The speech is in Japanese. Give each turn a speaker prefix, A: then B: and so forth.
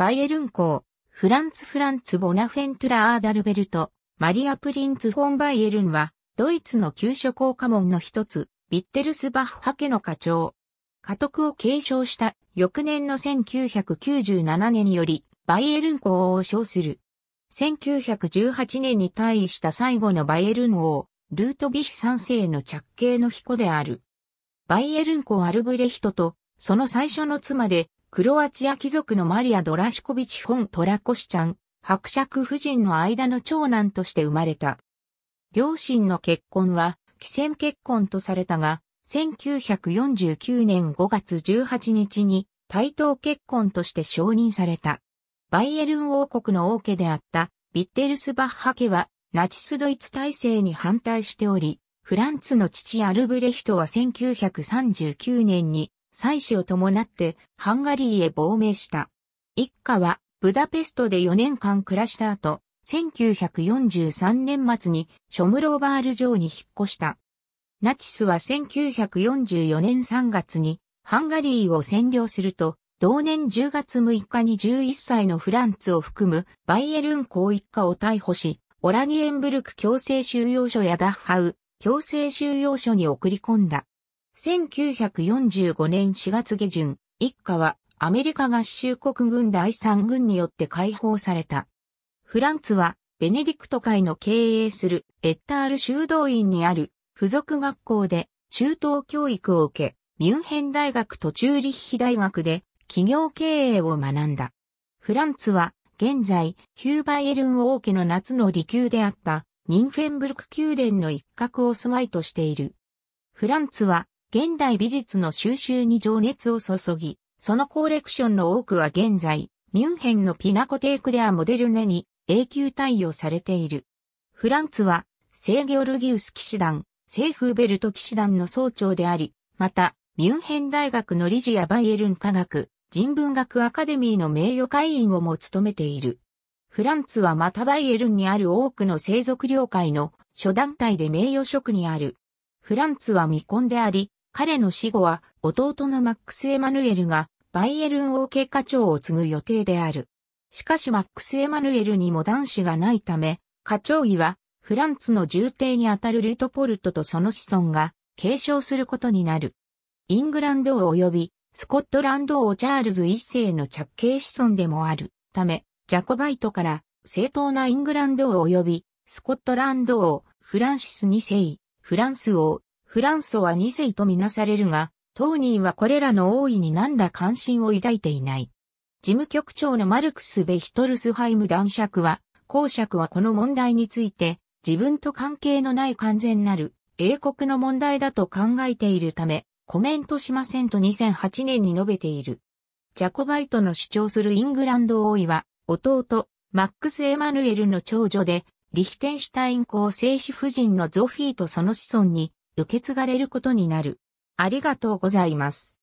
A: バイエルン公、フランツ・フランツ・ボナフェントラ・アーダルベルト、マリア・プリンツ・フォン・バイエルンは、ドイツの旧諸校家門の一つ、ビッテルスバッハ家の課長。家督を継承した翌年の1997年により、バイエルン公を称する。1918年に退位した最後のバイエルン王、ルートビヒ三世の着系の彦である。バイエルン公アルブレヒトと、その最初の妻で、クロアチア貴族のマリア・ドラシコビチ・フォン・トラコシちゃん、伯爵夫人の間の長男として生まれた。両親の結婚は、既戦結婚とされたが、1949年5月18日に対等結婚として承認された。バイエルン王国の王家であったビッテルスバッハ家はナチスドイツ体制に反対しており、フランツの父アルブレヒトは1939年に妻子を伴ってハンガリーへ亡命した。一家はブダペストで4年間暮らした後、1943年末にショムローバール城に引っ越した。ナチスは1944年3月にハンガリーを占領すると、同年10月6日に11歳のフランツを含むバイエルン公一家を逮捕し、オラニエンブルク強制収容所やダッハウ強制収容所に送り込んだ。1945年4月下旬、一家はアメリカ合衆国軍第三軍によって解放された。フランツはベネディクト会の経営するエッタール修道院にある付属学校で中等教育を受け、ミュンヘン大学とチューリッヒ大学で企業経営を学んだ。フランツは現在、キューバエルン王家の夏の離宮であったニンフェンブルク宮殿の一角を住まいとしている。フランツは現代美術の収集に情熱を注ぎ、そのコレクションの多くは現在、ミュンヘンのピナコテークデアモデルネに永久対応されている。フランツは、セーギオルギウス騎士団、セーフーベルト騎士団の総長であり、また、ミュンヘン大学の理事やバイエルン科学、人文学アカデミーの名誉会員をも務めている。フランツはまたバイエルンにある多くの生族了解の諸団体で名誉職にある。フランツは未婚であり、彼の死後は弟のマックス・エマヌエルがバイエルン王家課長を継ぐ予定である。しかしマックス・エマヌエルにも男子がないため、課長位はフランツの重帝にあたるルートポルトとその子孫が継承することになる。イングランド王及びスコットランド王チャールズ一世の着刑子孫でもあるため、ジャコバイトから正当なイングランド王及びスコットランド王、フランシス二世、フランス王、フランソは2世とみなされるが、当人はこれらの王位に何ら関心を抱いていない。事務局長のマルクス・ベヒトルスハイム男爵は、公爵はこの問題について、自分と関係のない完全なる英国の問題だと考えているため、コメントしませんと2008年に述べている。ジャコバイトの主張するイングランド王位は、弟、マックス・エマヌエルの長女で、リヒテンシュタイン公正子夫人のゾフィーとその子孫に、受け継がれることになる。ありがとうございます。